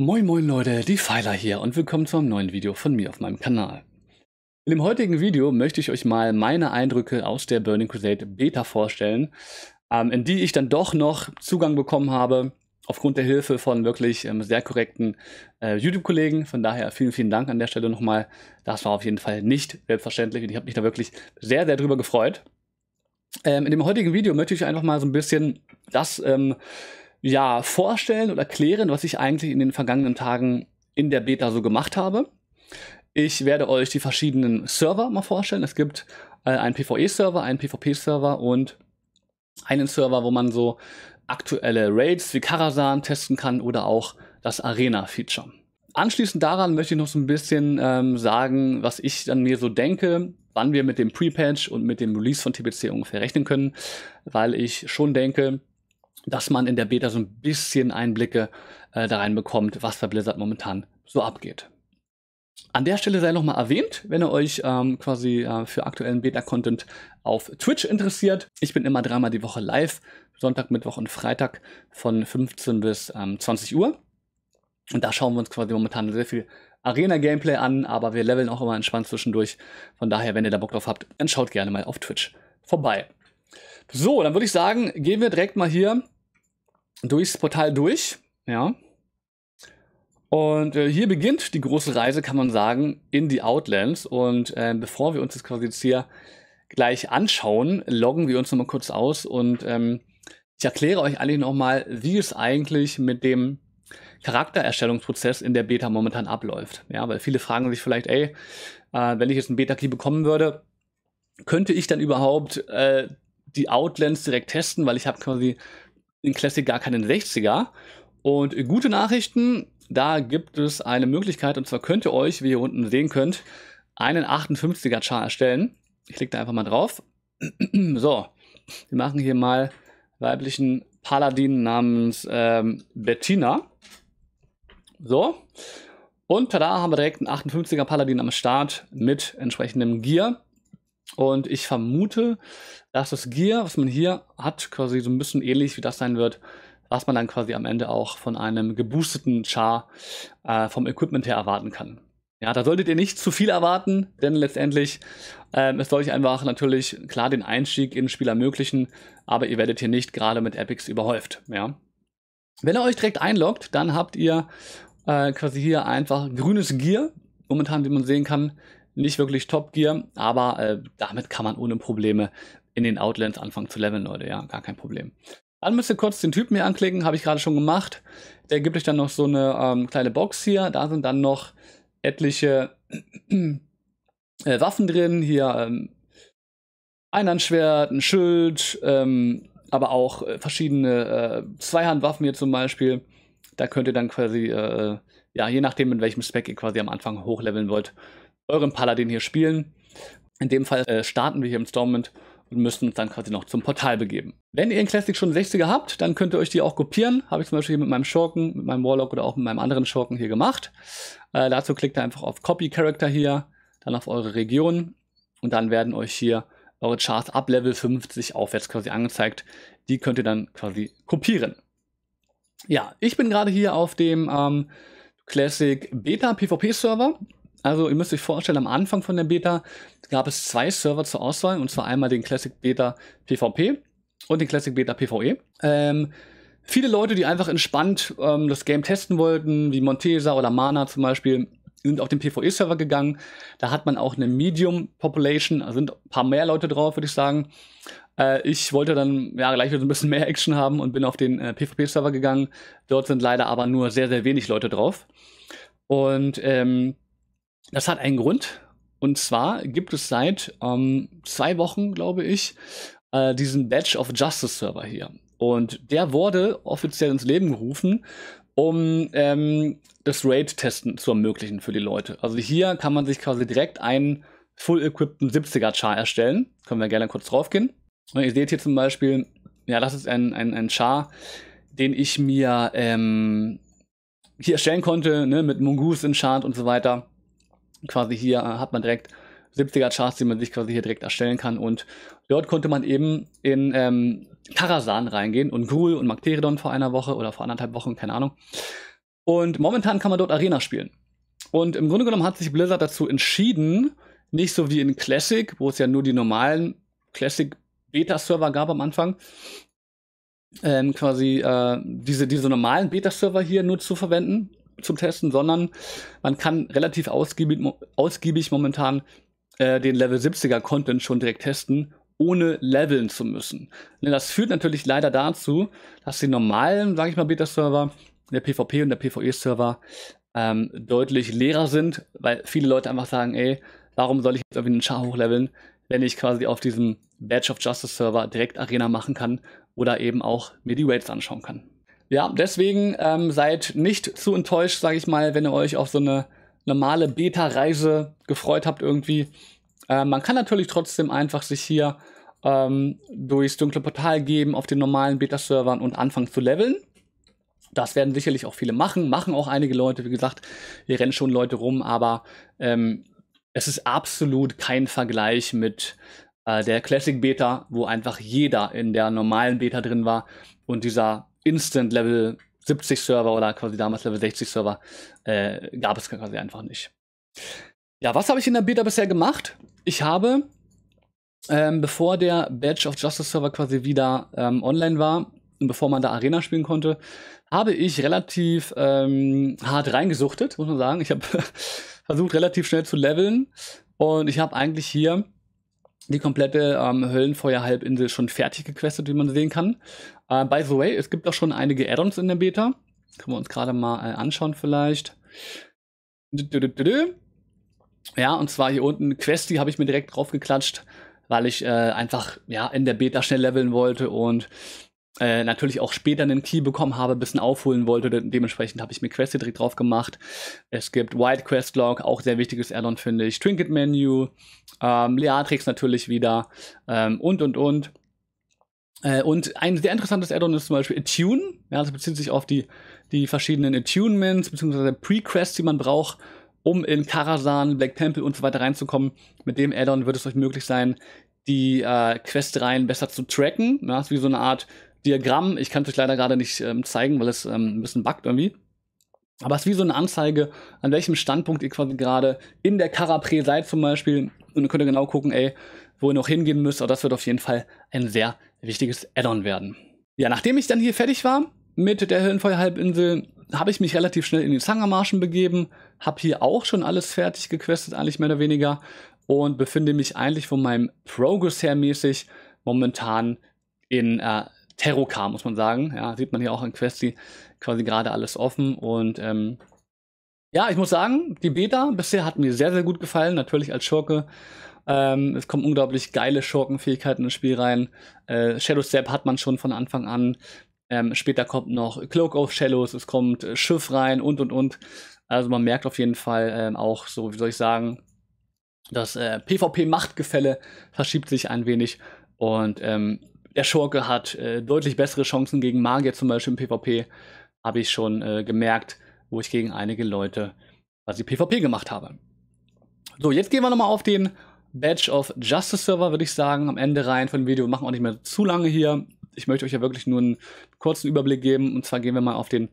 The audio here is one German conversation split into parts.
Moin moin Leute, die Pfeiler hier und willkommen zu einem neuen Video von mir auf meinem Kanal. In dem heutigen Video möchte ich euch mal meine Eindrücke aus der Burning Crusade Beta vorstellen, ähm, in die ich dann doch noch Zugang bekommen habe, aufgrund der Hilfe von wirklich ähm, sehr korrekten äh, YouTube-Kollegen. Von daher vielen, vielen Dank an der Stelle nochmal. Das war auf jeden Fall nicht selbstverständlich und ich habe mich da wirklich sehr, sehr drüber gefreut. Ähm, in dem heutigen Video möchte ich einfach mal so ein bisschen das ähm, ja, vorstellen oder erklären, was ich eigentlich in den vergangenen Tagen in der Beta so gemacht habe. Ich werde euch die verschiedenen Server mal vorstellen. Es gibt äh, einen PvE-Server, einen PvP-Server und einen Server, wo man so aktuelle Raids wie Karasan testen kann oder auch das Arena-Feature. Anschließend daran möchte ich noch so ein bisschen ähm, sagen, was ich dann mir so denke, wann wir mit dem Pre-Patch und mit dem Release von TBC ungefähr rechnen können, weil ich schon denke, dass man in der Beta so ein bisschen Einblicke äh, da reinbekommt, was bei Blizzard momentan so abgeht. An der Stelle sei nochmal erwähnt, wenn ihr euch ähm, quasi äh, für aktuellen Beta-Content auf Twitch interessiert. Ich bin immer dreimal die Woche live, Sonntag, Mittwoch und Freitag von 15 bis ähm, 20 Uhr. Und da schauen wir uns quasi momentan sehr viel Arena-Gameplay an, aber wir leveln auch immer entspannt zwischendurch. Von daher, wenn ihr da Bock drauf habt, dann schaut gerne mal auf Twitch vorbei. So, dann würde ich sagen, gehen wir direkt mal hier durchs Portal durch. Ja. Und äh, hier beginnt die große Reise, kann man sagen, in die Outlands. Und äh, bevor wir uns das quasi jetzt hier gleich anschauen, loggen wir uns nochmal kurz aus und ähm, ich erkläre euch eigentlich nochmal, wie es eigentlich mit dem Charaktererstellungsprozess in der Beta momentan abläuft. Ja, weil viele fragen sich vielleicht, ey, äh, wenn ich jetzt einen Beta-Key bekommen würde, könnte ich dann überhaupt äh, die Outlands direkt testen, weil ich habe quasi in Classic gar keinen 60er. Und gute Nachrichten, da gibt es eine Möglichkeit, und zwar könnt ihr euch, wie ihr unten sehen könnt, einen 58er Char erstellen. Ich klicke da einfach mal drauf. so, wir machen hier mal weiblichen Paladin namens ähm, Bettina. So. Und tada, haben wir direkt einen 58er Paladin am Start mit entsprechendem Gear. Und ich vermute, dass das Gear, was man hier hat, quasi so ein bisschen ähnlich wie das sein wird, was man dann quasi am Ende auch von einem geboosteten Char äh, vom Equipment her erwarten kann. Ja, da solltet ihr nicht zu viel erwarten, denn letztendlich ähm, es soll euch einfach natürlich klar den Einstieg ins Spiel ermöglichen, aber ihr werdet hier nicht gerade mit Epics überhäuft. Ja. Wenn ihr euch direkt einloggt, dann habt ihr äh, quasi hier einfach grünes Gear. Momentan, wie man sehen kann, nicht wirklich Top Gear, aber äh, damit kann man ohne Probleme in den Outlands anfangen zu leveln, Leute. Ja, gar kein Problem. Dann müsst ihr kurz den Typen hier anklicken, habe ich gerade schon gemacht. Der gibt euch dann noch so eine ähm, kleine Box hier. Da sind dann noch etliche äh, Waffen drin. Hier ähm, ein Handschwert, ein Schild, ähm, aber auch äh, verschiedene äh, Zweihandwaffen hier zum Beispiel. Da könnt ihr dann quasi, äh, ja, je nachdem, in welchem Speck ihr quasi am Anfang hochleveln wollt, euren Paladin hier spielen. In dem Fall äh, starten wir hier im Stormwind und müssen uns dann quasi noch zum Portal begeben. Wenn ihr in Classic schon 60er habt, dann könnt ihr euch die auch kopieren. Habe ich zum Beispiel hier mit meinem Schurken, mit meinem Warlock oder auch mit meinem anderen Schurken hier gemacht. Äh, dazu klickt ihr einfach auf Copy Character hier, dann auf eure Region und dann werden euch hier eure Charts ab Level 50 aufwärts quasi angezeigt. Die könnt ihr dann quasi kopieren. Ja, ich bin gerade hier auf dem ähm, Classic Beta PvP Server also ihr müsst euch vorstellen, am Anfang von der Beta gab es zwei Server zur Auswahl, und zwar einmal den Classic Beta PvP und den Classic Beta PvE. Ähm, viele Leute, die einfach entspannt ähm, das Game testen wollten, wie Montesa oder Mana zum Beispiel, sind auf den PvE-Server gegangen. Da hat man auch eine Medium-Population, also sind ein paar mehr Leute drauf, würde ich sagen. Äh, ich wollte dann ja gleich wieder ein bisschen mehr Action haben und bin auf den äh, PvP-Server gegangen. Dort sind leider aber nur sehr, sehr wenig Leute drauf. Und ähm, das hat einen Grund. Und zwar gibt es seit ähm, zwei Wochen, glaube ich, äh, diesen Badge of Justice Server hier. Und der wurde offiziell ins Leben gerufen, um ähm, das Raid-Testen zu ermöglichen für die Leute. Also hier kann man sich quasi direkt einen full-equippten 70er-Char erstellen. Können wir gerne kurz draufgehen. Und ihr seht hier zum Beispiel, ja, das ist ein, ein, ein Char, den ich mir ähm, hier erstellen konnte, ne, mit Mongoose Enchant und so weiter quasi hier äh, hat man direkt 70er Charts, die man sich quasi hier direkt erstellen kann. Und dort konnte man eben in ähm, Karasan reingehen und Ghoul und Magteridon vor einer Woche oder vor anderthalb Wochen, keine Ahnung. Und momentan kann man dort Arena spielen. Und im Grunde genommen hat sich Blizzard dazu entschieden, nicht so wie in Classic, wo es ja nur die normalen Classic-Beta-Server gab am Anfang, ähm, quasi äh, diese, diese normalen Beta-Server hier nur zu verwenden, zum Testen, sondern man kann relativ ausgiebig, ausgiebig momentan äh, den Level 70er Content schon direkt testen, ohne leveln zu müssen. Denn das führt natürlich leider dazu, dass die normalen, sage ich mal, Beta-Server, der PvP und der PvE-Server ähm, deutlich leerer sind, weil viele Leute einfach sagen, ey, warum soll ich jetzt irgendwie einen Char hochleveln, wenn ich quasi auf diesem Badge of Justice Server direkt Arena machen kann oder eben auch mir die Raids anschauen kann. Ja, deswegen ähm, seid nicht zu enttäuscht, sage ich mal, wenn ihr euch auf so eine normale Beta-Reise gefreut habt irgendwie. Äh, man kann natürlich trotzdem einfach sich hier ähm, durchs dunkle Portal geben auf den normalen Beta-Servern und anfangen zu leveln. Das werden sicherlich auch viele machen, machen auch einige Leute. Wie gesagt, hier rennen schon Leute rum, aber ähm, es ist absolut kein Vergleich mit äh, der Classic Beta, wo einfach jeder in der normalen Beta drin war und dieser Instant Level 70 Server oder quasi damals Level 60 Server äh, gab es quasi einfach nicht. Ja, was habe ich in der Beta bisher gemacht? Ich habe, ähm, bevor der Badge of Justice Server quasi wieder ähm, online war und bevor man da Arena spielen konnte, habe ich relativ ähm, hart reingesuchtet, muss man sagen. Ich habe versucht, relativ schnell zu leveln und ich habe eigentlich hier die komplette ähm, Höllenfeuer-Halbinsel schon fertig gequestet, wie man sehen kann. Äh, by the way, es gibt auch schon einige Addons in der Beta. Können wir uns gerade mal äh, anschauen vielleicht. Ja, und zwar hier unten Quest, die habe ich mir direkt draufgeklatscht, weil ich äh, einfach ja in der Beta schnell leveln wollte und äh, natürlich auch später einen Key bekommen habe, ein bisschen aufholen wollte. De dementsprechend habe ich mir Quests direkt drauf gemacht. Es gibt White Quest Log, auch sehr wichtiges Addon, finde ich. Trinket Menu, ähm, Leatrix natürlich wieder ähm, und, und, und. Äh, und ein sehr interessantes Addon ist zum Beispiel Attune. Ja, das bezieht sich auf die, die verschiedenen Attunements bzw. Pre-Quests, die man braucht, um in Karasan, Black Temple und so weiter reinzukommen. Mit dem Addon wird es euch möglich sein, die äh, Questreihen besser zu tracken. Ja, das ist wie so eine Art Diagramm. Ich kann es euch leider gerade nicht ähm, zeigen, weil es ähm, ein bisschen buggt irgendwie. Aber es ist wie so eine Anzeige, an welchem Standpunkt ihr quasi gerade in der Carapre seid zum Beispiel. Und ihr könnt genau gucken, ey, wo ihr noch hingehen müsst. Aber das wird auf jeden Fall ein sehr wichtiges Add-on werden. Ja, nachdem ich dann hier fertig war mit der Höhenfeuerhalbinsel, habe ich mich relativ schnell in die Zangermarschen begeben, habe hier auch schon alles fertig gequestet, eigentlich mehr oder weniger, und befinde mich eigentlich von meinem Progress her mäßig momentan in äh, Terrokar, muss man sagen. Ja, sieht man hier auch in Questi quasi gerade alles offen. Und ähm, ja, ich muss sagen, die Beta bisher hat mir sehr, sehr gut gefallen. Natürlich als Schurke. Ähm, es kommen unglaublich geile Schurkenfähigkeiten ins Spiel rein. Äh, Shadow Step hat man schon von Anfang an. Ähm, später kommt noch Cloak of Shadows, es kommt äh, Schiff rein und und und. Also man merkt auf jeden Fall ähm, auch so, wie soll ich sagen, das äh, PvP-Machtgefälle verschiebt sich ein wenig. Und ähm, der Schurke hat äh, deutlich bessere Chancen gegen Magier, zum Beispiel im PvP, habe ich schon äh, gemerkt, wo ich gegen einige Leute quasi PvP gemacht habe. So, jetzt gehen wir nochmal auf den Badge of Justice Server, würde ich sagen, am Ende rein von dem Video. Wir machen auch nicht mehr zu lange hier. Ich möchte euch ja wirklich nur einen kurzen Überblick geben. Und zwar gehen wir mal auf den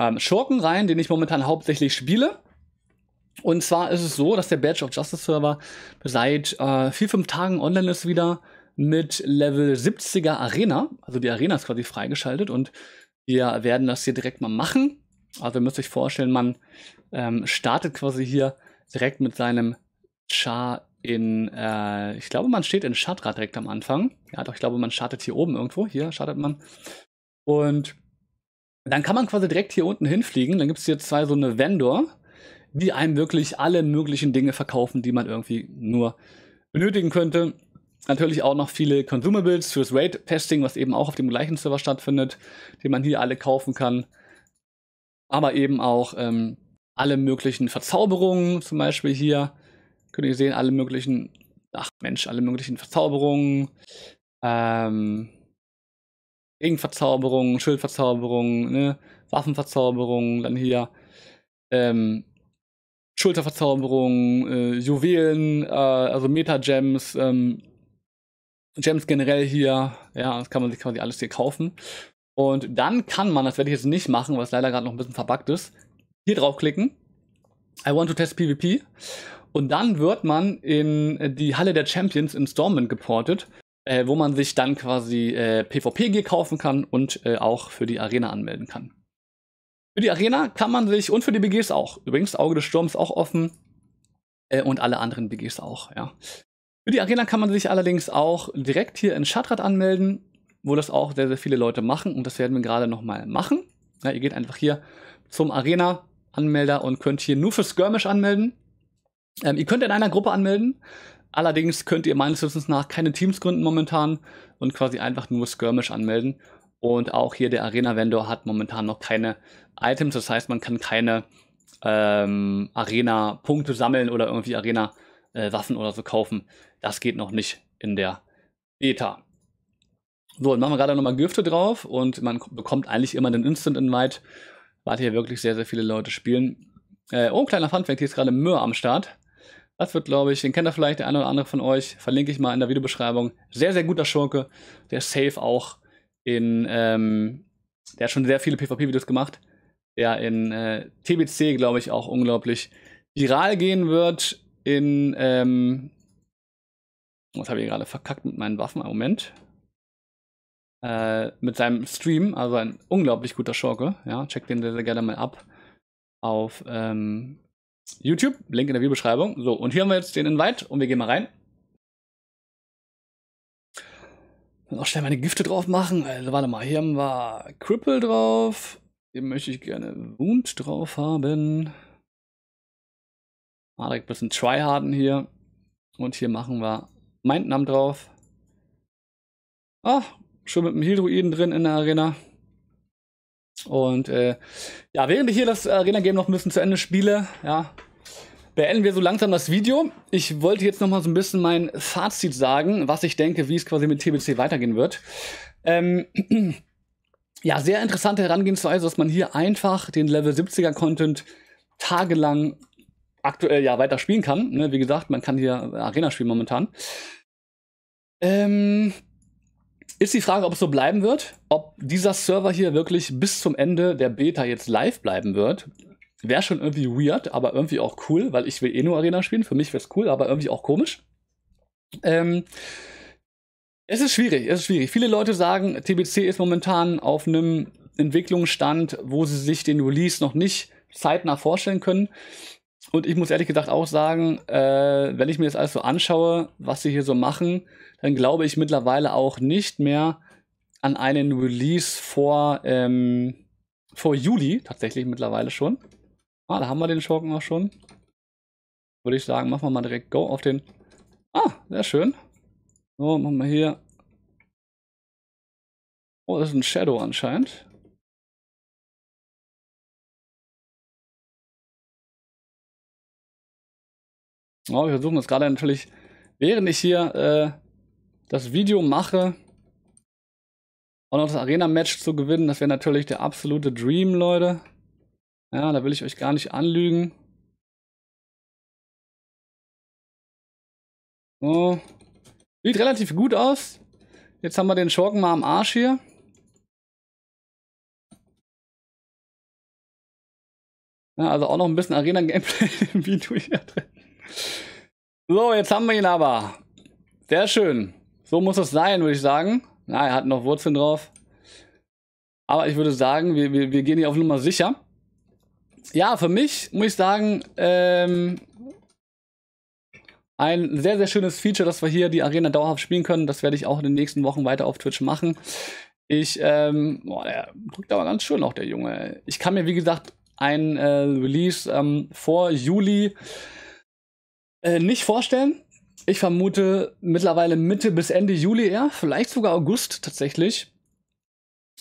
ähm, Schurken rein, den ich momentan hauptsächlich spiele. Und zwar ist es so, dass der Badge of Justice Server seit äh, vier, fünf Tagen online ist wieder mit Level 70er Arena. Also die Arena ist quasi freigeschaltet und wir werden das hier direkt mal machen. Also ihr müsst euch vorstellen, man ähm, startet quasi hier direkt mit seinem Char in, äh, ich glaube, man steht in Shadra direkt am Anfang. Ja, doch, ich glaube, man startet hier oben irgendwo. Hier startet man. Und dann kann man quasi direkt hier unten hinfliegen. Dann gibt es hier zwei so eine Vendor, die einem wirklich alle möglichen Dinge verkaufen, die man irgendwie nur benötigen könnte natürlich auch noch viele Consumables fürs raid testing was eben auch auf dem gleichen Server stattfindet, die man hier alle kaufen kann. Aber eben auch ähm, alle möglichen Verzauberungen, zum Beispiel hier könnt ihr sehen, alle möglichen, ach Mensch, alle möglichen Verzauberungen, ähm, Ringverzauberungen, Schildverzauberungen, ne? Waffenverzauberungen, dann hier ähm, Schulterverzauberungen, äh, Juwelen, äh, also Meta-Gems, ähm, Gems generell hier, ja, das kann man sich quasi alles hier kaufen. Und dann kann man, das werde ich jetzt nicht machen, was leider gerade noch ein bisschen verbuggt ist, hier draufklicken. I want to test PvP. Und dann wird man in die Halle der Champions in Stormwind geportet, äh, wo man sich dann quasi äh, PvP-Gear kaufen kann und äh, auch für die Arena anmelden kann. Für die Arena kann man sich und für die BGs auch. Übrigens, Auge des Sturms auch offen äh, und alle anderen BGs auch, ja. Für die Arena kann man sich allerdings auch direkt hier in Chatrad anmelden, wo das auch sehr, sehr viele Leute machen und das werden wir gerade nochmal machen. Ja, ihr geht einfach hier zum Arena-Anmelder und könnt hier nur für Skirmish anmelden. Ähm, ihr könnt in einer Gruppe anmelden, allerdings könnt ihr meines Wissens nach keine Teams gründen momentan und quasi einfach nur Skirmish anmelden. Und auch hier der Arena-Vendor hat momentan noch keine Items, das heißt, man kann keine ähm, Arena-Punkte sammeln oder irgendwie Arena-Waffen äh, oder so kaufen. Das geht noch nicht in der Beta. So, dann machen wir gerade nochmal Gifte drauf und man bekommt eigentlich immer den Instant Invite, weil hier wirklich sehr, sehr viele Leute spielen. Äh, oh, kleiner Funfact, hier ist gerade Möhr am Start. Das wird, glaube ich, den kennt ihr vielleicht, der eine oder andere von euch. Verlinke ich mal in der Videobeschreibung. Sehr, sehr guter Schurke. Der safe auch in, ähm, der hat schon sehr viele PvP-Videos gemacht. Der in äh, TBC, glaube ich, auch unglaublich viral gehen wird. In, ähm, was habe ich gerade verkackt mit meinen Waffen? Moment. Äh, mit seinem Stream, also ein unglaublich guter Schurke. Ja, checkt den sehr, sehr gerne mal ab auf ähm, YouTube. Link in der Videobeschreibung. So, und hier haben wir jetzt den Invite und wir gehen mal rein. Und auch schnell meine Gifte drauf machen. Also, warte mal, hier haben wir Cripple drauf. Hier möchte ich gerne Wund drauf haben. Mal ah, ein bisschen tryharden hier. Und hier machen wir meinen Namen drauf. Ah, schon mit dem Hydroiden drin in der Arena. Und äh, ja, während ich hier das Arena-Game noch ein bisschen zu Ende spiele, ja, beenden wir so langsam das Video. Ich wollte jetzt noch mal so ein bisschen mein Fazit sagen, was ich denke, wie es quasi mit TBC weitergehen wird. Ähm, ja, sehr interessante Herangehensweise, dass man hier einfach den Level 70er Content tagelang aktuell ja weiter spielen kann. Ne? Wie gesagt, man kann hier Arena spielen momentan. Ähm, ist die Frage, ob es so bleiben wird, ob dieser Server hier wirklich bis zum Ende der Beta jetzt live bleiben wird. Wäre schon irgendwie weird, aber irgendwie auch cool, weil ich will eh nur Arena spielen. Für mich wäre es cool, aber irgendwie auch komisch. Ähm, es ist schwierig, es ist schwierig. Viele Leute sagen, TBC ist momentan auf einem Entwicklungsstand, wo sie sich den Release noch nicht zeitnah vorstellen können. Und ich muss ehrlich gesagt auch sagen, äh, wenn ich mir das alles so anschaue, was sie hier so machen, dann glaube ich mittlerweile auch nicht mehr an einen Release vor, ähm, vor Juli, tatsächlich mittlerweile schon. Ah, da haben wir den Schurken auch schon. Würde ich sagen, machen wir mal direkt Go auf den. Ah, sehr schön. So, machen wir hier. Oh, das ist ein Shadow anscheinend. Oh, wir versuchen das gerade natürlich, während ich hier äh, das Video mache, auch noch das Arena-Match zu gewinnen. Das wäre natürlich der absolute Dream, Leute. Ja, da will ich euch gar nicht anlügen. So. Sieht relativ gut aus. Jetzt haben wir den Schurken mal am Arsch hier. Ja, also auch noch ein bisschen Arena-Gameplay im Video hier drin. So, jetzt haben wir ihn aber. Sehr schön. So muss es sein, würde ich sagen. Na, er hat noch Wurzeln drauf. Aber ich würde sagen, wir, wir, wir gehen hier auf Nummer sicher. Ja, für mich muss ich sagen, ähm, ein sehr, sehr schönes Feature, dass wir hier die Arena dauerhaft spielen können. Das werde ich auch in den nächsten Wochen weiter auf Twitch machen. Ich, ähm, boah, der drückt aber ganz schön auch, der Junge. Ich kann mir, wie gesagt, ein äh, Release ähm, vor Juli äh, nicht vorstellen. Ich vermute mittlerweile Mitte bis Ende Juli eher, vielleicht sogar August tatsächlich.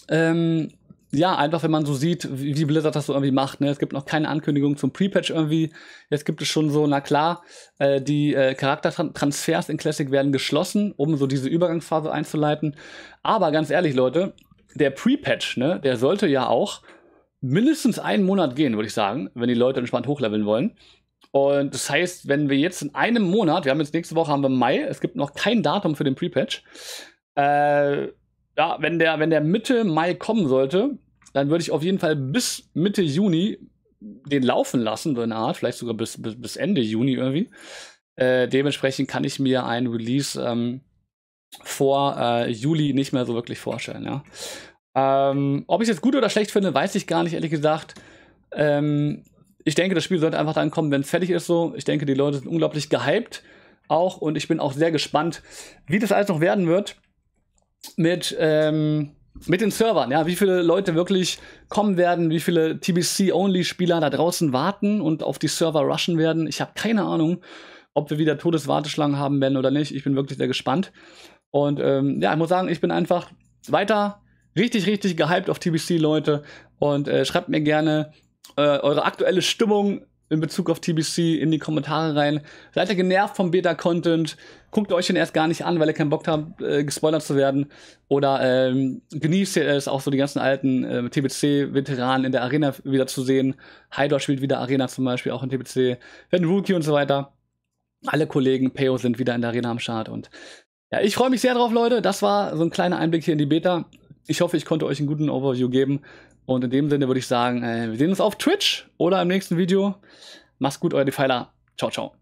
Ähm, ja, einfach wenn man so sieht, wie Blizzard das so irgendwie macht. Ne? Es gibt noch keine Ankündigung zum Pre-Patch irgendwie. Jetzt gibt es schon so, na klar, äh, die äh, Charaktertransfers in Classic werden geschlossen, um so diese Übergangsphase einzuleiten. Aber ganz ehrlich, Leute, der Pre-Patch, ne, der sollte ja auch mindestens einen Monat gehen, würde ich sagen, wenn die Leute entspannt hochleveln wollen. Und das heißt, wenn wir jetzt in einem Monat, wir haben jetzt nächste Woche haben wir Mai, es gibt noch kein Datum für den Pre-Patch. Äh, ja, wenn der, wenn der Mitte Mai kommen sollte, dann würde ich auf jeden Fall bis Mitte Juni den laufen lassen, so eine Art, vielleicht sogar bis, bis, bis Ende Juni irgendwie. Äh, dementsprechend kann ich mir ein Release ähm, vor äh, Juli nicht mehr so wirklich vorstellen, ja. Ähm, ob ich es jetzt gut oder schlecht finde, weiß ich gar nicht, ehrlich gesagt. Ähm, ich denke, das Spiel sollte einfach dann kommen, wenn es fertig ist. So, ich denke, die Leute sind unglaublich gehypt auch und ich bin auch sehr gespannt, wie das alles noch werden wird mit ähm, mit den Servern. Ja, wie viele Leute wirklich kommen werden, wie viele TBC-Only-Spieler da draußen warten und auf die Server rushen werden. Ich habe keine Ahnung, ob wir wieder Todeswarteschlangen haben werden oder nicht. Ich bin wirklich sehr gespannt. Und ähm, ja, ich muss sagen, ich bin einfach weiter richtig, richtig gehypt auf TBC, Leute. Und äh, schreibt mir gerne, äh, eure aktuelle Stimmung in Bezug auf TBC in die Kommentare rein. Seid ihr genervt vom Beta-Content? Guckt euch den erst gar nicht an, weil ihr keinen Bock habt, äh, gespoilert zu werden. Oder ähm, genießt ihr es, auch so die ganzen alten äh, TBC-Veteranen in der Arena wieder zu sehen. Hydra spielt wieder Arena zum Beispiel, auch in TBC. Wenn Rookie und so weiter. Alle Kollegen, Peo sind wieder in der Arena am Start. Und ja, ich freue mich sehr drauf, Leute. Das war so ein kleiner Einblick hier in die Beta. Ich hoffe, ich konnte euch einen guten Overview geben. Und in dem Sinne würde ich sagen, äh, wir sehen uns auf Twitch oder im nächsten Video. Macht's gut, euer Defiler. Ciao, ciao.